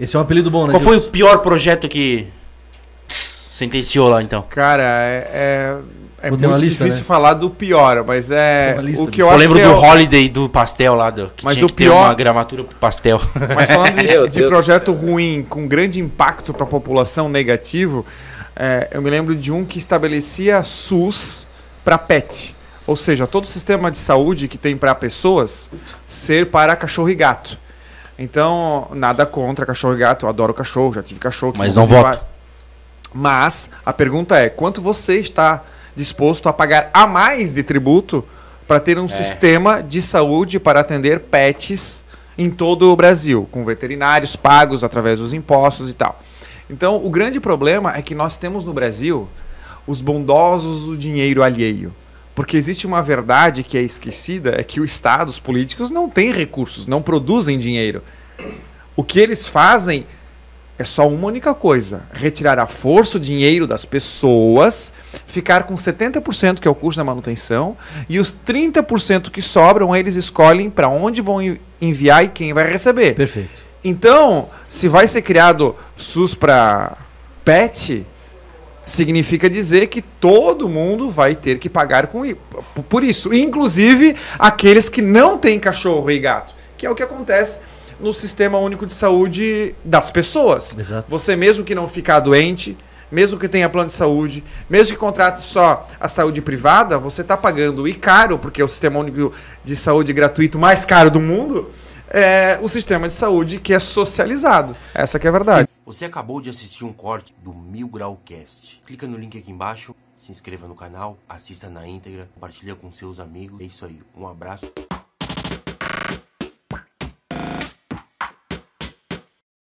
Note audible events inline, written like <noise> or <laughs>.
Esse é um apelido bom, né? Qual foi o pior projeto que sentenciou lá, então? Cara, é. É, é muito lista, difícil né? falar do pior, mas é. Lista, o que né? eu, eu acho lembro que do é... Holiday do pastel lá, do, que mas tinha o que pior... ter uma gramatura pro pastel. Mas falando de, <laughs> de projeto ruim, com grande impacto para a população negativo, é, eu me lembro de um que estabelecia SUS para PET. Ou seja, todo o sistema de saúde que tem para pessoas ser para cachorro e gato. Então, nada contra cachorro e gato. Eu adoro cachorro, já tive cachorro. Mas não voto. Mas a pergunta é: quanto você está disposto a pagar a mais de tributo para ter um é. sistema de saúde para atender pets em todo o Brasil, com veterinários pagos através dos impostos e tal? Então, o grande problema é que nós temos no Brasil os bondosos do dinheiro alheio. Porque existe uma verdade que é esquecida, é que o Estado, os políticos, não têm recursos, não produzem dinheiro. O que eles fazem é só uma única coisa: retirar a força o dinheiro das pessoas, ficar com 70% que é o custo da manutenção, e os 30% que sobram eles escolhem para onde vão enviar e quem vai receber. Perfeito. Então, se vai ser criado SUS para PET, significa dizer que todo mundo vai ter que pagar com, por isso, inclusive aqueles que não têm cachorro e gato, que é o que acontece no sistema único de saúde das pessoas. Exato. Você mesmo que não ficar doente, mesmo que tenha plano de saúde, mesmo que contrate só a saúde privada, você está pagando e caro, porque é o sistema único de saúde gratuito mais caro do mundo é o sistema de saúde que é socializado. Essa que é a verdade. Você acabou de assistir um corte do Mil Grau Cast. Clica no link aqui embaixo, se inscreva no canal, assista na íntegra, compartilha com seus amigos. É isso aí, um abraço.